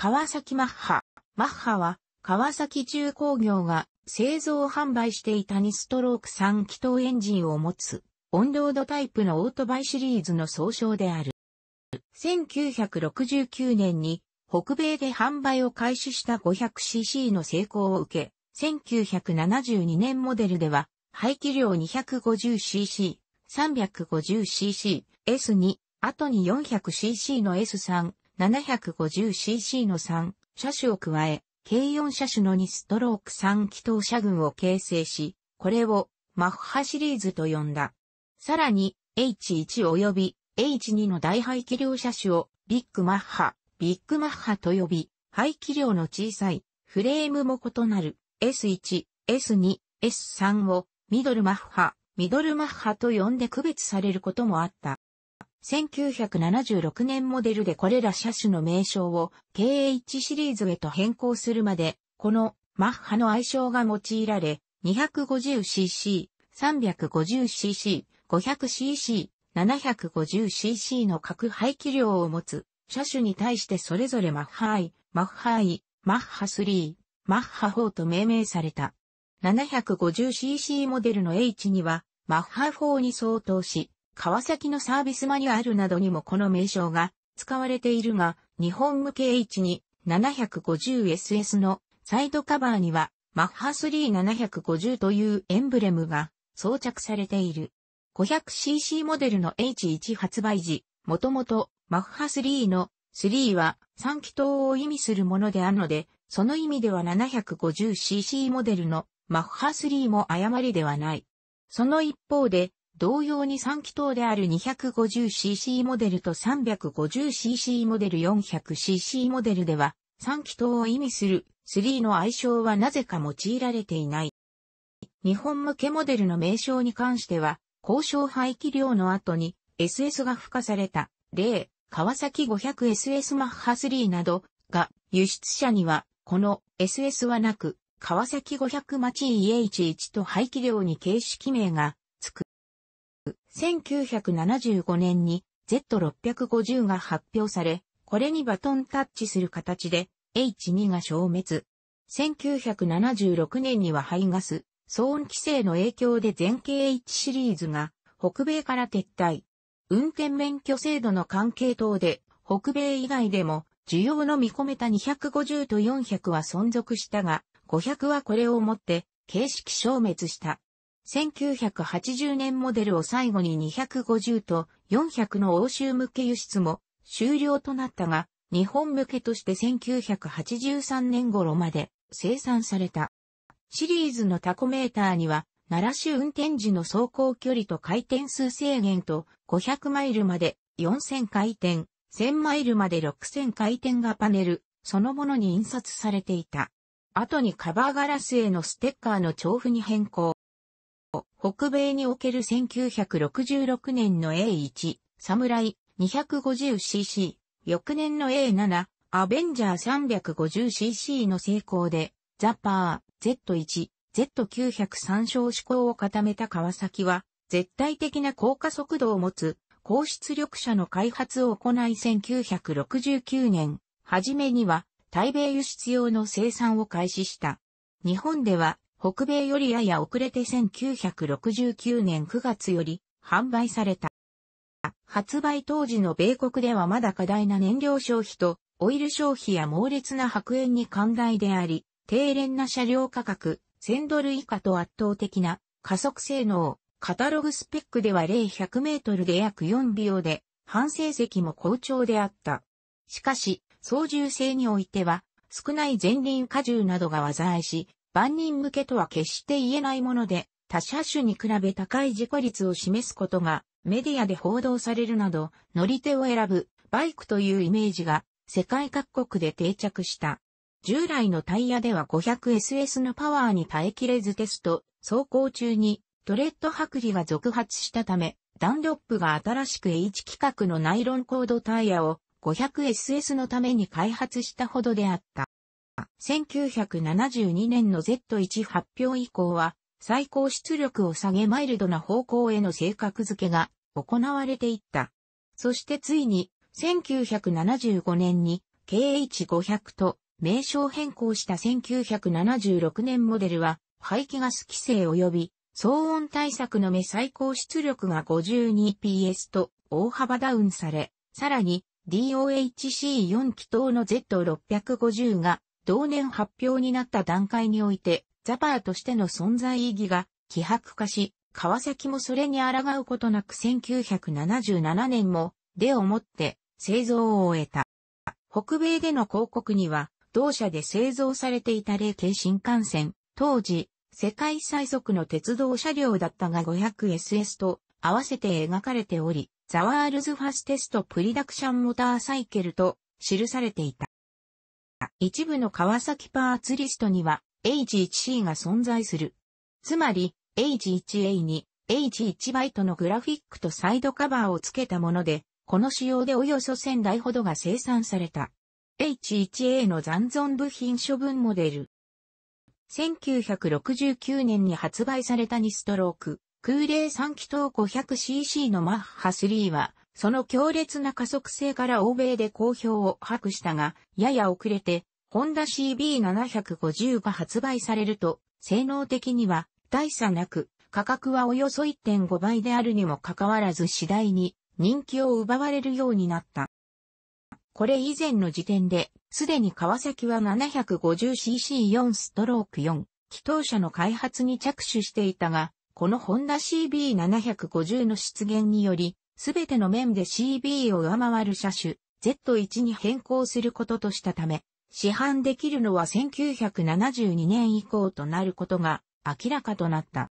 川崎マッハ。マッハは、川崎重工業が製造販売していた2ストローク3気筒エンジンを持つ、オンロードタイプのオートバイシリーズの総称である。1969年に北米で販売を開始した 500cc の成功を受け、1972年モデルでは排気量 250cc、350cc、S2、後に 400cc の S3、750cc の3車種を加え、軽4車種の2ストローク3気筒車群を形成し、これをマッハシリーズと呼んだ。さらに、H1 及び H2 の大排気量車種をビッグマッハ、ビッグマッハと呼び、排気量の小さいフレームも異なる S1、S2、S3 をミドルマッハ、ミドルマッハと呼んで区別されることもあった。1976年モデルでこれら車種の名称を KH シリーズへと変更するまで、このマッハの愛称が用いられ、250cc、350cc、500cc、750cc の各排気量を持つ車種に対してそれぞれマッハ I、マッハ I、マッハ3、マッハ4と命名された。750cc モデルの H にはマッハ4に相当し、川崎のサービスマニュアルなどにもこの名称が使われているが、日本向け H に 750SS のサイドカバーにはマッハ3750というエンブレムが装着されている。500cc モデルの H1 発売時、もともとマッハ3の3は3気筒を意味するものであるので、その意味では 750cc モデルのマッハ3も誤りではない。その一方で、同様に3気筒である 250cc モデルと 350cc モデル 400cc モデルでは、3気筒を意味する3の愛称はなぜか用いられていない。日本向けモデルの名称に関しては、交渉排気量の後に SS が付加された、例、川崎 500SS マッハ3などが輸出者には、この SS はなく、川崎500町 EH1 と排気量に形式名が付く。1975年に Z650 が発表され、これにバトンタッチする形で H2 が消滅。1976年には排ガス、騒音規制の影響で全景 H シリーズが北米から撤退。運転免許制度の関係等で北米以外でも需要の見込めた250と400は存続したが、500はこれをもって形式消滅した。1980年モデルを最後に250と400の欧州向け輸出も終了となったが、日本向けとして1983年頃まで生産された。シリーズのタコメーターには、奈良市運転時の走行距離と回転数制限と500マイルまで4000回転、1000マイルまで6000回転がパネル、そのものに印刷されていた。後にカバーガラスへのステッカーの調布に変更。北米における1966年の A1、サムライ 250cc、翌年の A7、アベンジャー 350cc の成功で、ザッパー、Z1、Z903 小志向を固めた川崎は、絶対的な高加速度を持つ、高出力車の開発を行い1969年、初めには、台米輸出用の生産を開始した。日本では、北米よりやや遅れて1969年9月より販売された。発売当時の米国ではまだ過大な燃料消費とオイル消費や猛烈な白煙に寛大であり、低廉な車両価格、1000ドル以下と圧倒的な加速性能、カタログスペックでは例100メートルで約4秒で、半成績も好調であった。しかし、操縦性においては、少ない前輪荷重などが技あし、万人向けとは決して言えないもので、他車種に比べ高い事故率を示すことがメディアで報道されるなど、乗り手を選ぶバイクというイメージが世界各国で定着した。従来のタイヤでは 500SS のパワーに耐えきれずテスト、走行中にトレッド剥離が続発したため、ダンロップが新しく H 規格のナイロンコードタイヤを 500SS のために開発したほどであった。1972年の Z1 発表以降は、最高出力を下げマイルドな方向への性格付けが行われていった。そしてついに、1975年に KH500 と名称変更した1976年モデルは、排気ガス規制及び騒音対策の目最高出力が 52PS と大幅ダウンされ、さらに DOHC4 気筒の Z650 が同年発表になった段階において、ザパーとしての存在意義が希薄化し、川崎もそれに抗うことなく1977年も、でをもって製造を終えた。北米での広告には、同社で製造されていた霊系新幹線、当時、世界最速の鉄道車両だったが 500SS と合わせて描かれており、ザワールズファステストプリダクションモターサイケルと記されていた。一部の川崎パーツリストには H1C が存在する。つまり、H1A に H1 バイトのグラフィックとサイドカバーを付けたもので、この仕様でおよそ1000台ほどが生産された。H1A の残存部品処分モデル。1969年に発売された2ストローク、空冷3気筒 500cc のマッハ3は、その強烈な加速性から欧米で好評を博したが、やや遅れて、ホンダ CB750 が発売されると、性能的には大差なく、価格はおよそ1.5倍であるにもかかわらず次第に人気を奪われるようになった。これ以前の時点で、すでに川崎は 750cc4 ストローク4、気筒車の開発に着手していたが、このホンダ CB750 の出現により、すべての面で CB を上回る車種 Z1 に変更することとしたため、市販できるのは1972年以降となることが明らかとなった。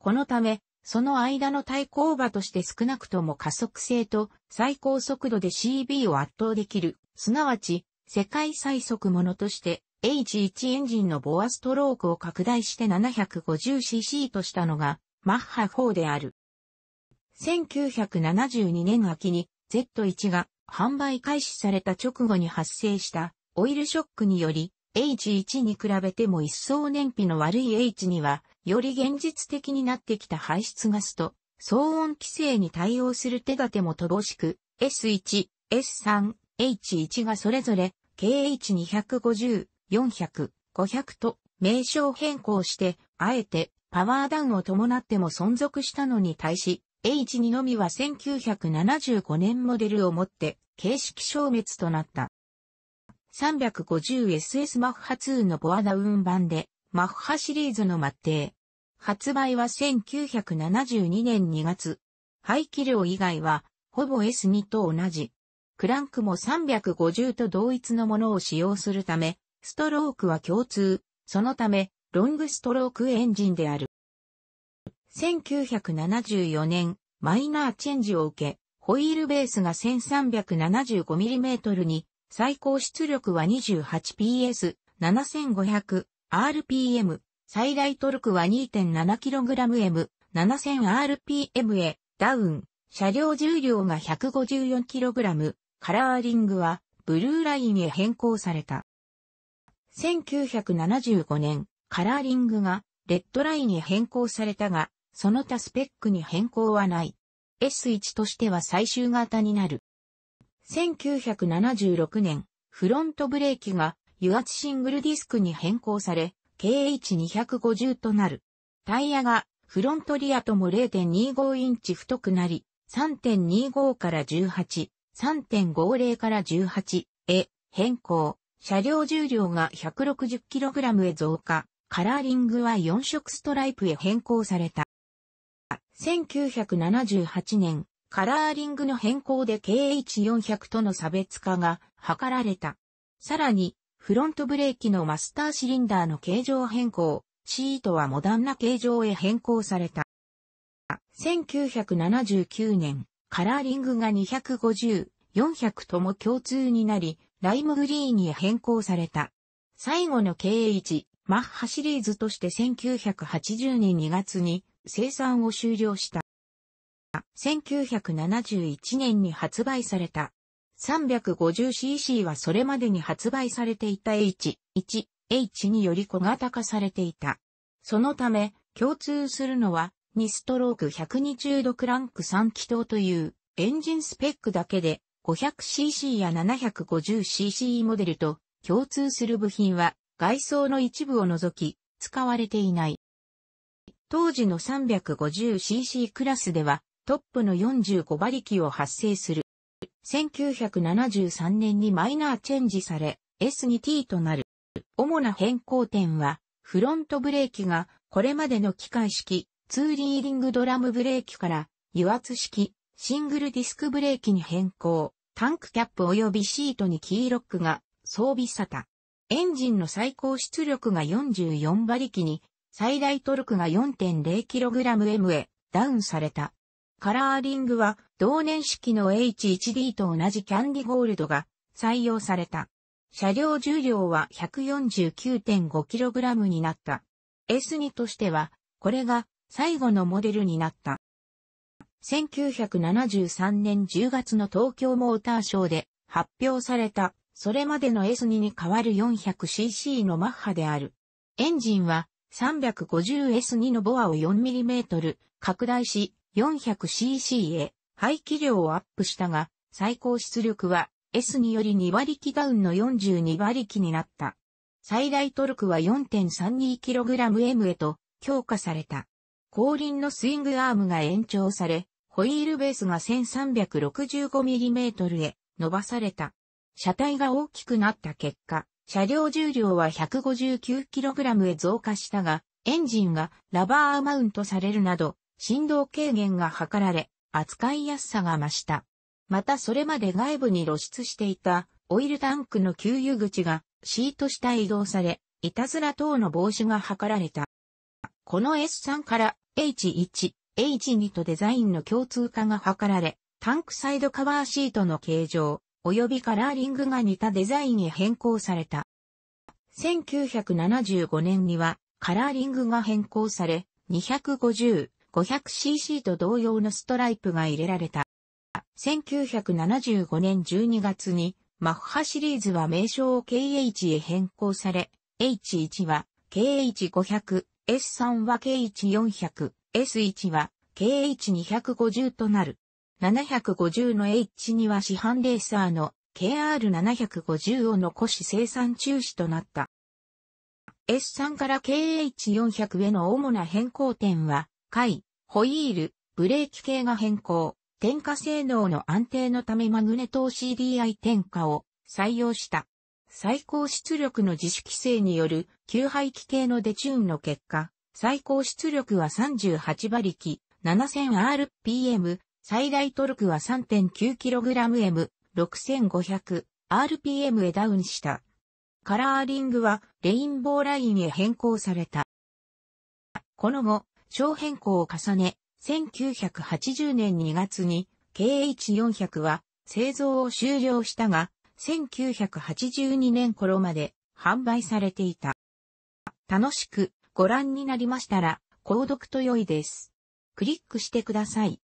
このため、その間の対抗馬として少なくとも加速性と最高速度で CB を圧倒できる、すなわち世界最速ものとして H1 エンジンのボアストロークを拡大して 750cc としたのがマッハ4である。1972年秋に Z1 が販売開始された直後に発生したオイルショックにより H1 に比べても一層燃費の悪い H2 はより現実的になってきた排出ガスと騒音規制に対応する手立ても乏しく S1、S3、H1 がそれぞれ KH250、400、500と名称変更してあえてパワーダウンを伴っても存続したのに対し H2 のみは1975年モデルをもって形式消滅となった。350SS マッハ2のボアダウン版で、マッハシリーズの末定。発売は1972年2月。排気量以外は、ほぼ S2 と同じ。クランクも350と同一のものを使用するため、ストロークは共通。そのため、ロングストロークエンジンである。1974年、マイナーチェンジを受け、ホイールベースが 1375mm に、最高出力は 28PS7500RPM、最大トルクは 2.7kgM7000rpm へダウン、車両重量が 154kg、カラーリングはブルーラインへ変更された。1975年、カラーリングがレッドラインへ変更されたが、その他スペックに変更はない。S1 としては最終型になる。1976年、フロントブレーキが油圧シングルディスクに変更され、KH250 となる。タイヤがフロントリアとも0.25インチ太くなり、3.25から18、3.50から18へ変更。車両重量が 160kg へ増加。カラーリングは4色ストライプへ変更された。1978年、カラーリングの変更で KH400 との差別化が図られた。さらに、フロントブレーキのマスターシリンダーの形状変更、シートはモダンな形状へ変更された。1979年、カラーリングが250、400とも共通になり、ライムグリーンに変更された。最後の KH、マッハシリーズとして1980年2月に生産を終了した。1971年に発売された 350cc はそれまでに発売されていた H、1、H により小型化されていた。そのため、共通するのは、2ストローク120度クランク3気筒というエンジンスペックだけで 500cc や 750cc モデルと共通する部品は外装の一部を除き使われていない。当時の 350cc クラスではトップの45馬力を発生する。1973年にマイナーチェンジされ S2T となる。主な変更点はフロントブレーキがこれまでの機械式ツーリーディングドラムブレーキから油圧式シングルディスクブレーキに変更。タンクキャップ及びシートにキーロックが装備された。エンジンの最高出力が44馬力に最大トルクが 4.0kgm へダウンされた。カラーリングは同年式の H1D と同じキャンディゴールドが採用された。車両重量は 149.5kg になった。S2 としては、これが最後のモデルになった。1973年10月の東京モーターショーで発表された、それまでの S2 に代わる 400cc のマッハである。エンジンは 350S2 のボアを 4mm 拡大し 400cc へ排気量をアップしたが、最高出力は s により2馬力ダウンの42馬力になった。最大トルクは 4.32kgm へと強化された。後輪のスイングアームが延長され、ホイールベースが 1365mm へ伸ばされた。車体が大きくなった結果、車両重量は 159kg へ増加したが、エンジンがラバーマウントされるなど、振動軽減が図られ、扱いやすさが増した。またそれまで外部に露出していたオイルタンクの給油口がシート下へ移動され、いたずら等の防止が図られた。この S3 から H1、H2 とデザインの共通化が図られ、タンクサイドカバーシートの形状、及びカラーリングが似たデザインへ変更された。1975年にはカラーリングが変更され、250、500cc と同様のストライプが入れられた。1975年12月にマッハシリーズは名称を KH へ変更され、H1 は KH500、S3 は KH400、S1 は KH250 となる。750の h には市販レーサーの KR750 を残し生産中止となった。S3 から KH400 への主な変更点は、回、ホイール、ブレーキ系が変更、点火性能の安定のためマグネト CDI 点火を採用した。最高出力の自主規制による吸排気系のデチューンの結果、最高出力は38馬力 7000rpm 最大トルクは 3.9kgm、6500、RPM へダウンした。カラーリングはレインボーラインへ変更された。この後、小変更を重ね、1980年2月に KH400 は製造を終了したが、1982年頃まで販売されていた。楽しくご覧になりましたら、購読と良いです。クリックしてください。